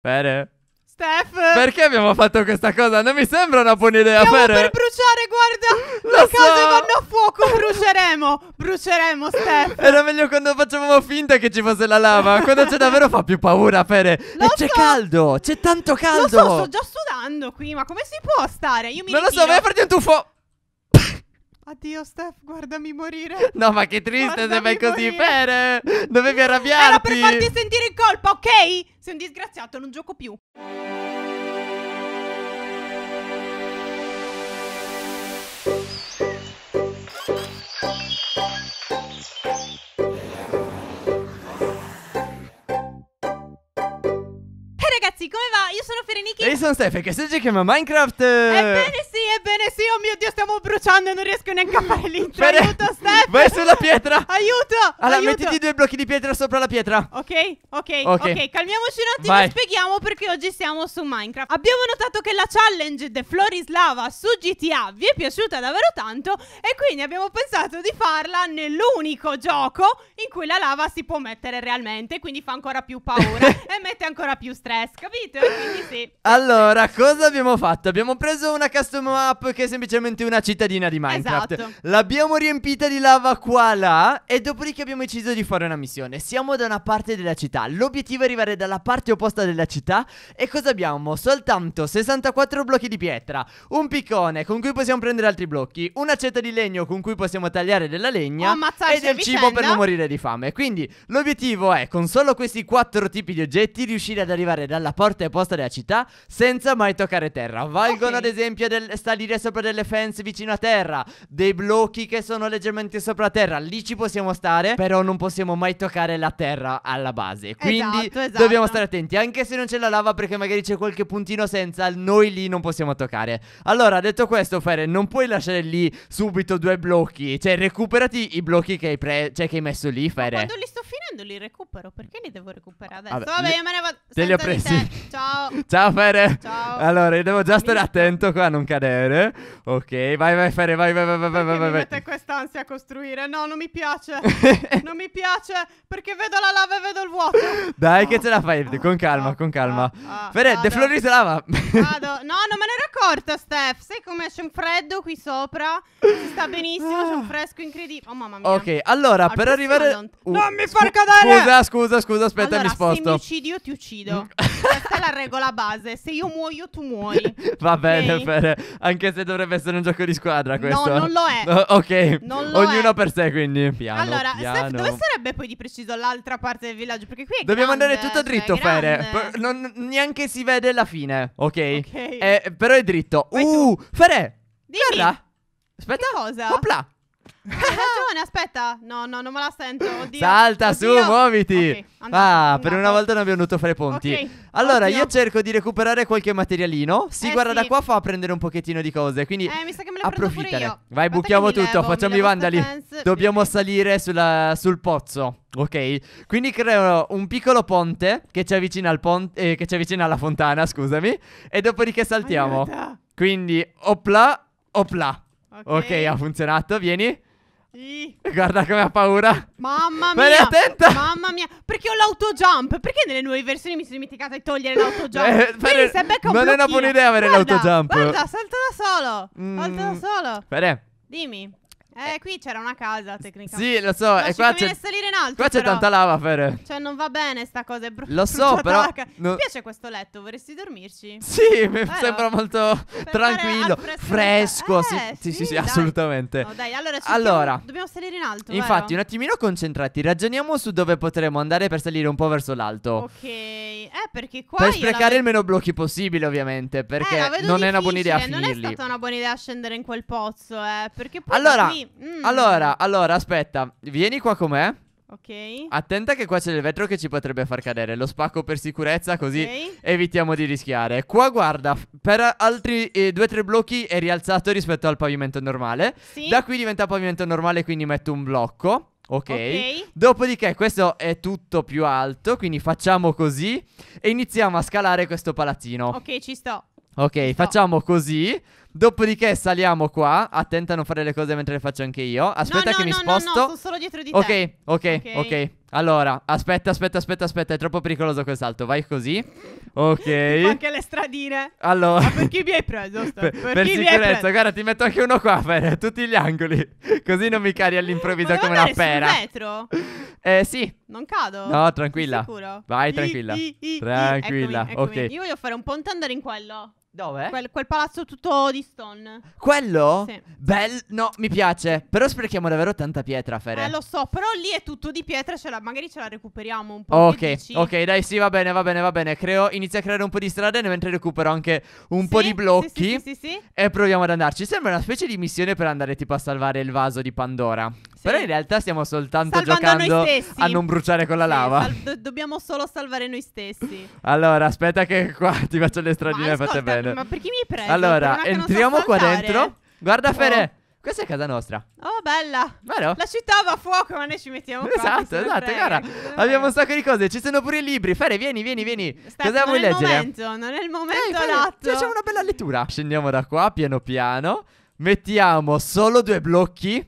Fere? Steph! Perché abbiamo fatto questa cosa? Non mi sembra una buona idea, Stiamo Fere! per bruciare, guarda! Lo Le so. cose vanno a fuoco, bruceremo! bruceremo, Steph! Era meglio quando facevamo finta che ci fosse la lava, quando c'è davvero fa più paura, Fere! Lo e so. c'è caldo, c'è tanto caldo! Lo so, sto già sudando qui, ma come si può stare? Io mi Non ritiro. lo so, vai a farti un tuffo! Addio Steph, guardami morire. No, ma che triste guardami se vai così, morire. Fere! Dovevi arrabbiarti! Era per farti sentire in colpa, ok? Sei un disgraziato, non gioco più. Eh, ragazzi, come va? Io sono Ferenichi. E io sono Stefano, che si giochiamo a Minecraft. Eh, Ebbene sì, ebbene sì, oh mio Dio, stiamo bruciando, e non riesco neanche a fare l'intro. Bene. Aiuto, Steph! Vai sulla pietra! Aiuto! Allora, aiuto. mettiti due blocchi di pietra sopra la pietra. Ok, ok, ok, okay. calmiamoci un attimo e spieghiamo perché oggi siamo su Minecraft. Abbiamo notato che la challenge The Floris Lava su GTA vi è piaciuta davvero tanto e quindi abbiamo pensato di farla nell'unico gioco in cui la lava si può mettere realmente, quindi fa ancora più paura e mette ancora più stress, capito? Quindi sì. Allora, cosa abbiamo fatto? Abbiamo preso una custom Up che è semplicemente una cittadina di Minecraft. Esatto. L'abbiamo riempita di lava qua là e dopodiché abbiamo deciso di fare una missione. Siamo da una parte della città. L'obiettivo è arrivare dalla parte opposta della città e cosa abbiamo? Soltanto 64 blocchi di pietra, un piccone con cui possiamo prendere altri blocchi, Una cetta di legno con cui possiamo tagliare della legna e del cibo per non morire di fame. Quindi l'obiettivo è con solo questi quattro tipi di oggetti riuscire ad arrivare dalla parte opposta della città senza mai toccare terra. Valgono okay. ad esempio del salire sopra delle fence vicino a terra, dei blocchi che sono leggermente sopra terra. Lì ci possiamo stare, però non possiamo mai toccare la terra alla base. Quindi esatto, esatto. dobbiamo stare attenti, anche se non c'è la lava perché magari c'è qualche puntino senza, noi lì non possiamo toccare. Allora, detto questo, Fere, non puoi lasciare lì subito due blocchi, cioè recuperati i blocchi che hai, pre- cioè, che hai messo lì, Fere. Ma quando li sto quando li recupero? Perché li devo recuperare ah, adesso? Vabbè, Vabbè io me ne vado. Te li ho presi. Ciao. Ciao Fere. Ciao. Allora, io devo già stare attento qua a non cadere. Ok, vai vai Fere, vai vai vai vai vai vai. vai. mette quest'ansia a costruire. No, non mi piace. non mi piace perché vedo la lava e vedo il vuoto. Dai che oh. ce la fai, con calma, con calma. Ah, ah, Fere, defloris lava. vado. No, non me ne ero accorta, Steph. Sai come c'è un freddo qui sopra? Si sta benissimo, c'è un fresco incredibile. Oh mamma mia. Ok, allora, Al per arrivare... Non... Uh, non mi far cadere Salvador! Scusa, scusa, scusa, aspetta, allora, mi sposto. Se mi uccidi, io ti uccido. Mm. Questa è la regola base. Se io muoio, tu muori. Va bene, okay? bene. Anche se dovrebbe essere un gioco di squadra, questo. No, non lo è. No, ok. Non lo Ognuno è. per sé, quindi. Piano, allora, piano. Steph, dove sarebbe poi di preciso l'altra parte del villaggio? Perché qui è Dobbiamo grande, andare tutto eh, dritto, cioè, Fere. Non, neanche si vede la fine, ok? okay. Eh, però è dritto. Vai uh, tu. Fere! Dimmi. Terra. Aspetta. Che cosa? Opla. Hai ragione, aspetta. No, no, non me la sento. Oddio. Salta Oddio. su, muoviti. Okay, andato, ah, andato. per una volta non abbiamo dovuto fare ponti. Okay. Allora, Oddio. io cerco di recuperare qualche materialino. Si eh, guarda sì. da qua, fa prendere un pochettino di cose. Quindi eh, mi sa che me le approfittane. Io. Vai, buchiamo tutto, levo, facciamo i vandali. Dobbiamo salire sulla, sul pozzo. Ok, quindi creo un piccolo ponte che ci avvicina al ponte, eh, che ci avvicina alla fontana, scusami. E dopodiché saltiamo. Aiuta. Quindi, opla, opla. Okay. ok, ha funzionato, vieni. Ih. Guarda come ha paura. Mamma mia. Bene, attenta. Mamma mia. Perché ho l'autojump? Perché nelle nuove versioni mi sono dimenticata di togliere l'autojump? eh, Quindi se becca un Non è una buona idea avere l'autojump. Guarda, salta da solo. Mm. Salta da mm. solo. Bene. Dimmi. Eh, qui c'era una casa tecnicamente. Sì, lo so. Ma e qua c'è... salire in alto. Qua c'è però. tanta lava, Fere. Cioè, non va bene sta cosa. È bru- lo so, però. non... Mi piace questo letto, vorresti dormirci? Sì, mi però, eh, sembra molto tranquillo. Fresco. Eh, sì, sì, sì, sì, sì assolutamente. No, dai, allora, allora dobbiamo salire in alto. Infatti, vero? un attimino concentrati. Ragioniamo su dove potremo andare per salire un po' verso l'alto. Ok. Eh, perché qua. Per sprecare il meno blocchi possibile, ovviamente. Eh, perché eh, non è una buona idea finirli. Non è stata una buona idea scendere in quel pozzo, eh. Perché poi. Allora. Qui... Mm. Allora, allora, aspetta, vieni qua com'è. Ok. Attenta che qua c'è il vetro che ci potrebbe far cadere. Lo spacco per sicurezza, così okay. evitiamo di rischiare. Qua, guarda, per altri eh, due o tre blocchi è rialzato rispetto al pavimento normale. Sì. Da qui diventa pavimento normale, quindi metto un blocco. Okay. ok. Dopodiché questo è tutto più alto, quindi facciamo così e iniziamo a scalare questo palazzino. Ok, ci sto. Ok, ci facciamo così. Dopodiché saliamo qua. Attenta a non fare le cose mentre le faccio anche io. Aspetta no, che no, mi sposto. No, no, sono solo dietro di okay, te. Ok, ok, ok. Allora, aspetta, aspetta, aspetta, aspetta. È troppo pericoloso quel salto. Vai così. Ok. anche le stradine. Allora. Ma per chi mi hai preso? Sto? Per, per, per sicurezza, guarda, ti metto anche uno qua per tutti gli angoli. così non mi cari all'improvviso come una pera. Ma vetro? Eh, sì. Non cado. No, tranquilla. Sicuro? Vai, tranquilla. I, I, I, tranquilla. Eccomi, eccomi. Ok. Io voglio fare un ponte andare in quello. Dove? Quel, quel, palazzo tutto di stone. Quello? Sì. Bel... No, mi piace. Però sprechiamo davvero tanta pietra, Fere. Eh, lo so, però lì è tutto di pietra, ce la... magari ce la recuperiamo un po'. Ok, ok, dai, sì, va bene, va bene, va bene. Creo, inizio a creare un po' di strade mentre recupero anche un sì, po' di blocchi. Sì, sì, sì, sì, E proviamo ad andarci. Sembra una specie di missione per andare tipo a salvare il vaso di Pandora. Sì. Però in realtà stiamo soltanto Salvando giocando a non bruciare con la lava. Sal- do- dobbiamo solo salvare noi stessi. allora, aspetta che qua ti faccio le stradine fatte bene. Ferre. Ma perché mi prego? Allora, entriamo so qua dentro. Guarda, oh. Ferre. Questa è casa nostra. Oh, bella. Vero? La città va a fuoco, ma noi ci mettiamo qua. Esatto, esatto, prega, Abbiamo un sacco di cose. Ci sono pure i libri. Fare, vieni, vieni, vieni. Steph, Cosa vuoi leggere? Non è il Momento, non è il eh, momento adatto. Facciamo una bella lettura. Scendiamo da qua, piano piano. Mettiamo solo due blocchi.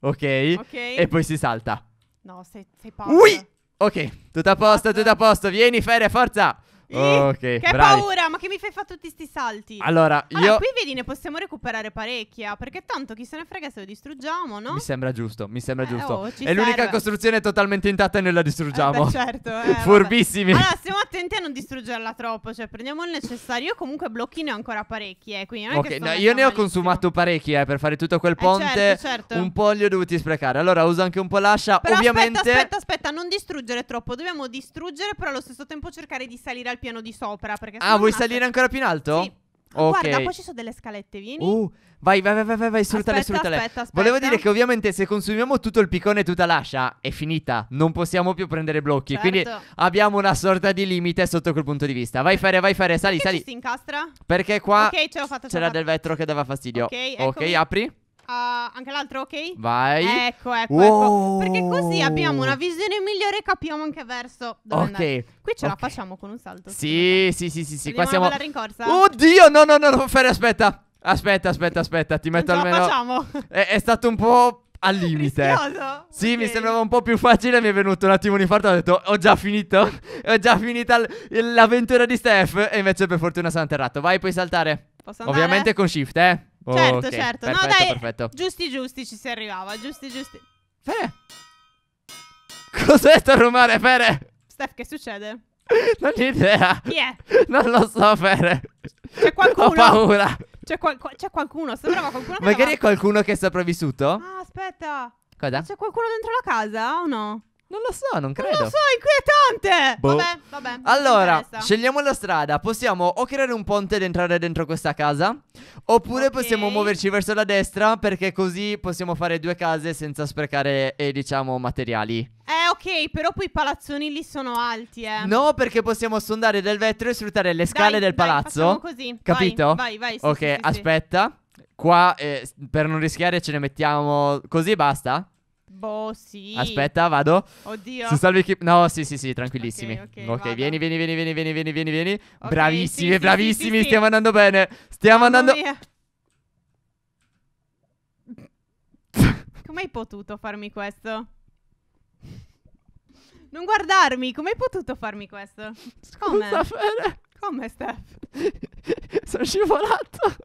Ok. Ok. E poi si salta. No, sei, sei pazzo. Ui! Ok, tutto a posto, tutto a posto. Vieni, Fere, forza. Ok, che bravi. paura, ma che mi fai fare tutti sti salti? Allora, io... Allora, qui vedi, ne possiamo recuperare parecchia, perché tanto chi se ne frega se lo distruggiamo, no? Mi sembra giusto, mi sembra eh, giusto. Oh, è l'unica costruzione totalmente intatta e noi la distruggiamo. Eh, beh, certo. Eh, Furbissimi. Vabbè. Allora, stiamo attenti a non distruggerla troppo, cioè prendiamo il necessario. Io comunque blocchi ne ho ancora parecchie. eh, quindi non okay, è che no, Io ne ho consumato parecchi, eh, per fare tutto quel eh, ponte. Certo, certo. Un po' li ho dovuti sprecare. Allora, uso anche un po' l'ascia, però ovviamente... aspetta, aspetta, aspetta, non distruggere troppo. Dobbiamo distruggere, però allo stesso tempo cercare di salire al al piano di sopra. Perché ah, vuoi salire sta... ancora più in alto? Sì. Okay. Guarda, qua ci sono delle scalette, vieni. Uh, vai, vai, vai, vai, vai, sfruttale, sfruttale. Aspetta, aspetta. Volevo dire che ovviamente se consumiamo tutto il piccone e tutta l'ascia, è finita. Non possiamo più prendere blocchi. Certo. Quindi abbiamo una sorta di limite sotto quel punto di vista. Vai, Fere, vai, Fere, sali, Perché sali. si incastra? Perché qua okay, ce l'ho fatta, c'era del vetro che dava fastidio. Ok, eccomi. ok, apri. Uh, anche l'altro, ok? Vai. Ecco, ecco, ecco. wow. ecco. Perché così abbiamo una visione migliore e capiamo anche verso dove Ok. Andare. Qui ce okay. la facciamo con un salto. Sì, sì, sì, sì, sì. Qua siamo... la rincorsa. Oddio, no, no, no, no, Ferri, aspetta. Aspetta, aspetta, aspetta, ti metto non almeno... facciamo. È, è stato un po' al limite. Rischioso? Sì, okay. mi sembrava un po' più facile. Mi è venuto un attimo un infarto. Ho detto, ho già finito. ho già finita l'avventura di Steph. E invece, per fortuna, sono atterrato. Vai, puoi saltare. Posso andare? Ovviamente con shift, eh. Certo, okay, certo. Perfetto, no, dai, perfetto. giusti, giusti ci si arrivava. Giusti, giusti. Fere. Cos'è sto rumore, Fere? Steph, che succede? Non ho idea. Chi è? Non lo so, Fere. C'è qualcuno. Ho paura. C'è, qual qualcuno. Sembrava qualcuno. Magari è qualcuno che è sopravvissuto? Ah, aspetta. Cosa? C'è qualcuno dentro la casa o no? Non lo so, non credo. Non lo so, inquietante. Boh. Vabbè, vabbè. Allora, scegliamo la strada. Possiamo o creare un ponte ed entrare dentro questa casa, oppure okay. possiamo muoverci verso la destra perché così possiamo fare due case senza sprecare, eh, diciamo, materiali. Eh, ok, però poi i palazzoni lì sono alti, eh. No, perché possiamo sondare del vetro e sfruttare le scale dai, del dai, palazzo. così. Capito? Vai, vai, vai sì, Ok, sì, sì, aspetta. Qua, eh, per non rischiare, ce ne mettiamo così basta? Boh, sì. Aspetta, vado. Oddio. Si salvi chi... No, sì, sì, sì, tranquillissimi. Ok, okay, okay vieni, vieni, vieni, vieni, vieni, vieni, vieni, vieni. Okay, bravissimi, sì, bravissimi, sì, stiamo sì. andando bene. Stiamo Mamma andando... Mia. Come hai potuto farmi questo? Non guardarmi, come hai potuto farmi questo? Come? Scusa, Fede. Come, Steph? Sono scivolato.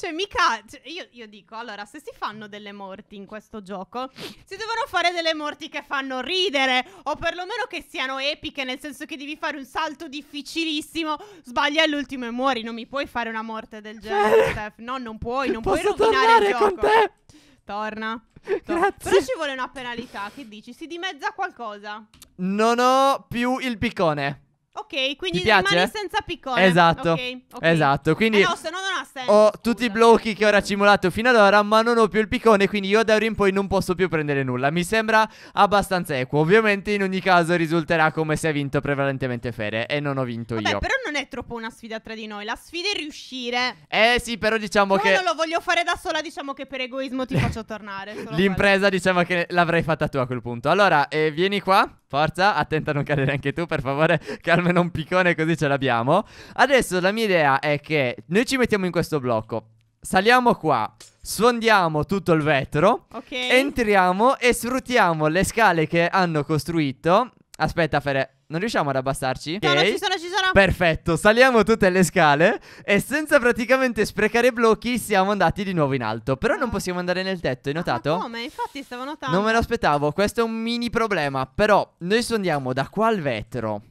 Cioè, mica. Cioè, io, io, dico, allora, se si fanno delle morti in questo gioco, si devono fare delle morti che fanno ridere. O perlomeno che siano epiche, nel senso che devi fare un salto difficilissimo. Sbagli all'ultimo e muori. Non mi puoi fare una morte del cioè, genere, eh, Steph. No, non puoi. Non puoi rovinare il gioco. Con te? Torna. Grazie. Però ci vuole una penalità. Che dici? Si dimezza qualcosa. Non ho più il piccone. Ok, quindi Ti piace? rimani senza piccone. Esatto. Okay, okay. Esatto. Quindi eh no, se no non ha senso. Ho tutti i blocchi che ho raccimolato fino ad ora, ma non ho più il piccone. Quindi io da ora in poi non posso più prendere nulla. Mi sembra abbastanza equo. Ovviamente, in ogni caso, risulterà come se ha vinto prevalentemente Fere. E non ho vinto Vabbè, io. Però non è troppo una sfida tra di noi. La sfida è riuscire. Eh sì, però diciamo Come che. non lo voglio fare da sola, diciamo che per egoismo ti faccio tornare. L'impresa, quello. diciamo che l'avrei fatta tu a quel punto. Allora, eh, vieni qua. Forza, attenta a non cadere anche tu, per favore, che almeno un piccone così ce l'abbiamo. Adesso la mia idea è che noi ci mettiamo in questo blocco. Saliamo qua, sfondiamo tutto il vetro, okay. entriamo e sfruttiamo le scale che hanno costruito. Aspetta, Fere, non riusciamo ad abbassarci? No, okay. ci sono, ci sono. Perfetto, saliamo tutte le scale e senza praticamente sprecare blocchi siamo andati di nuovo in alto. Però non ah. possiamo andare nel tetto, hai ah, notato? No, come? Infatti stavo notando. Non me lo aspettavo, questo è un mini problema. Però noi sondiamo da qua al vetro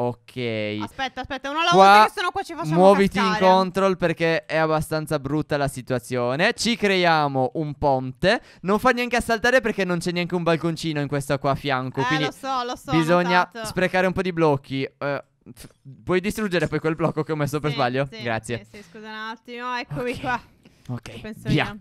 Ok. Aspetta, aspetta, una volta che sennò qua ci facciamo Muoviti cascare. in control perché è abbastanza brutta la situazione. Ci creiamo un ponte. Non fa neanche a saltare perché non c'è neanche un balconcino in questa qua a fianco. Eh, quindi lo so, lo so. Bisogna notato. sprecare un po' di blocchi. Uh, eh, puoi distruggere poi quel blocco che ho messo sì, per sbaglio? Sì, Grazie. Sì, sì, scusa un attimo, eccomi okay. qua. Ok, Penso via. Io.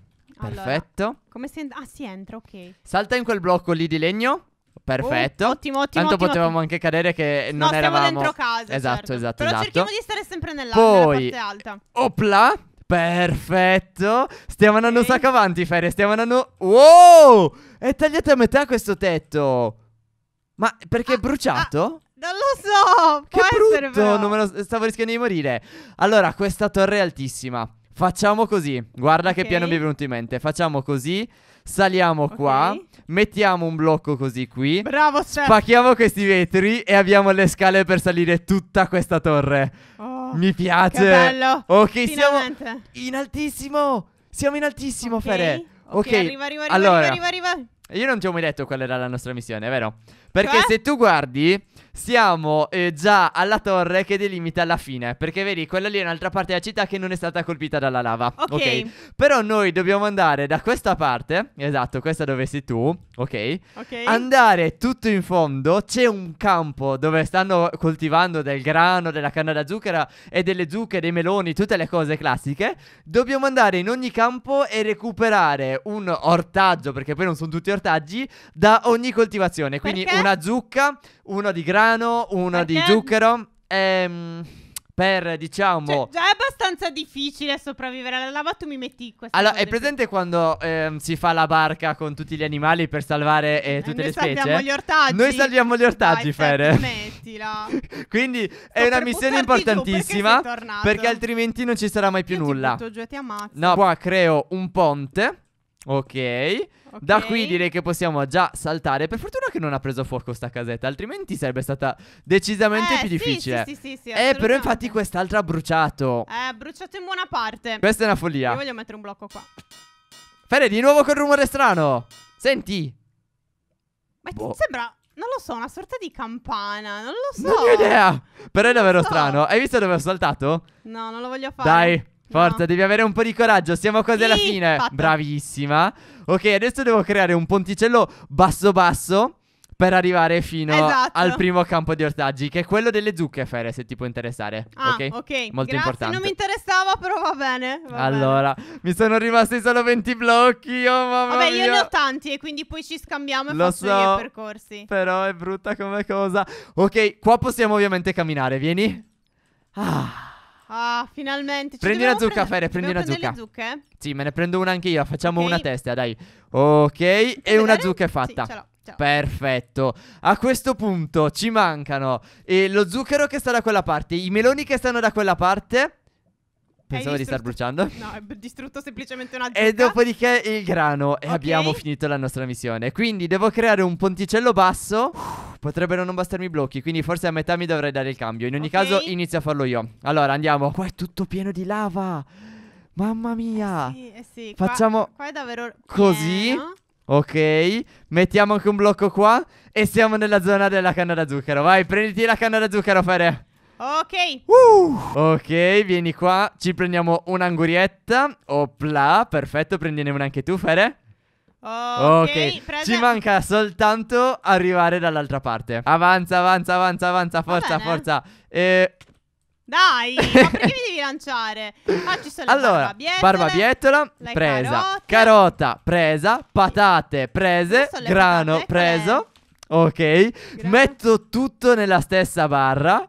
Perfetto. Allora, come si entra? Ah, si entra, ok. Salta in quel blocco lì di legno. Perfetto. Oh, ottimo, ottimo. Tanto ottimo, potevamo ottimo. anche cadere che non no, eravamo dentro casa. Esatto, certo. esatto. Però esatto. cerchiamo di stare sempre nella, Poi, nella parte alta. Opla. Perfetto. Stiamo andando okay. un sacco avanti, Feria. Stiamo andando. Wow! È tagliato a metà questo tetto. Ma perché ah, è bruciato? Ah, non lo so. Che brutto. Non me lo... Stavo rischiando di morire. Allora, questa torre è altissima. Facciamo così, guarda okay. che piano mi è venuto in mente. Facciamo così, saliamo okay. qua, mettiamo un blocco così qui. Bravo, Steph. Spacchiamo questi vetri e abbiamo le scale per salire tutta questa torre. Oh, mi piace. Che bello. Ok, Finalmente. siamo in altissimo. Siamo in altissimo, okay. Fere. Ok, arriva, arriva, arriva, allora, arriva, arriva, arriva. Io non ti ho mai detto qual era la nostra missione, vero? Perché Beh? Cioè? se tu guardi siamo eh, già alla torre che delimita la fine. Perché vedi, quella lì è un'altra parte della città che non è stata colpita dalla lava. Ok. okay. Però noi dobbiamo andare da questa parte. Esatto, questa dove sei tu. Ok. Ok. Andare tutto in fondo. C'è un campo dove stanno coltivando del grano, della canna da zucchero e delle zucche, dei meloni, tutte le cose classiche. Dobbiamo andare in ogni campo e recuperare un ortaggio, perché poi non sono tutti ortaggi, da ogni coltivazione. Quindi perché? una zucca una di grano, una Perché? di zucchero. Ehm, per diciamo. Cioè, già è abbastanza difficile sopravvivere alla lava, tu mi metti questa. Allora, è presente quando ehm, si fa la barca con tutti gli animali per salvare eh, eh tutte le specie? Noi salviamo gli ortaggi. Noi salviamo gli ortaggi, Dai, Fere. Mettila. Quindi Sto è una missione importantissima. Perché, perché, altrimenti non ci sarà mai più Io nulla. Ti giù e ti ammazzo. No, qua creo un ponte Ok. Ok. Da qui direi che possiamo già saltare. Per fortuna che non ha preso fuoco sta casetta, altrimenti sarebbe stata decisamente Eh, più sì, difficile. Sì, sì, sì, sì, eh, però infatti quest'altra ha bruciato. Eh, ha bruciato in buona parte. Questa è una Io follia. voglio mettere un blocco qua. Fede, di nuovo quel rumore strano. Senti. Ma Boh. ti sembra, non lo so, una sorta di campana. Non lo so. Non ho idea. Però è davvero so. strano. Hai visto dove ho saltato? No, non lo voglio fare. Dai, Forza, no. devi avere un po' di coraggio, siamo quasi sì, alla fine. Fatta. Bravissima. Ok, adesso devo creare un ponticello basso basso per arrivare fino esatto. al primo campo di ortaggi, che è quello delle zucche, Fere, se ti può interessare. Ah, ok. okay. Molto Grazie, importante. Non mi interessava, però va bene. Va allora, bene. mi sono rimasti solo 20 blocchi. Oh mamma Vabbè, mia. io ne ho tanti e quindi poi ci scambiamo e Lo faccio so, i percorsi. Però è brutta come cosa. Ok, qua possiamo ovviamente camminare, vieni. Ah. Ah, finalmente. Ci prendi una zucca, Fere, prendi una zucca. zucche? Sì, me ne prendo una anche io. Facciamo okay. una testa, dai. Ok, e una zucca è fatta. Sì, ce l'ho. Perfetto. A questo punto ci mancano eh, lo zucchero che sta da quella parte, i meloni che stanno da quella parte Pensavo di star bruciando. No, è distrutto semplicemente una zucca. E dopodiché il grano. E okay. abbiamo finito la nostra missione. Quindi devo creare un ponticello basso. potrebbero non bastarmi i blocchi. Quindi forse a metà mi dovrei dare il cambio. In ogni okay. caso, inizio a farlo io. Allora, andiamo. Qua è tutto pieno di lava. Mamma mia. Eh sì, eh sì. Facciamo. Qua, qua è davvero. Così. Ok, mettiamo anche un blocco qua e siamo nella zona della canna da zucchero. Vai, prenditi la canna da zucchero, Fere. Ok. Uh, ok, vieni qua. Ci prendiamo un'angurietta. Opla, perfetto. Prendine una anche tu, Fere. Ok, okay. ci manca soltanto arrivare dall'altra parte. Avanza, avanza, avanza, avanza, forza, forza. E... Dai, ma perché mi devi lanciare? Ah, ci sono allora, barbabietole, barbabietola, presa, carote. carota, presa, patate, prese, grano, patate, preso. Ok, grano. metto tutto nella stessa barra.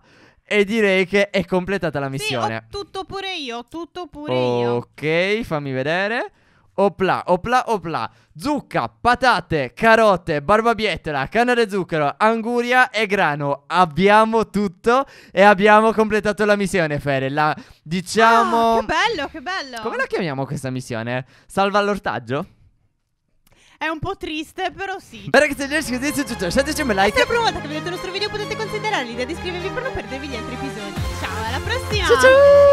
E direi che è completata la missione. Sì, tutto pure io, tutto pure ok, io. Ok, fammi vedere. Opla, opla, opla. Zucca, patate, carote, barbabietola, canna da zucchero, anguria e grano. Abbiamo tutto e abbiamo completato la missione, Fere. La diciamo. Oh, che bello, che bello. Come la chiamiamo questa missione? Salva l'ortaggio? È un po' triste, però sì. Beh, ragazzi, se vi è piaciuto, lasciateci un like. se è la prima volta che vedete il nostro video potete era Lidia, iscrivetevi per non perdervi gli altri episodi. Ciao, alla prossima! Ciao ciao!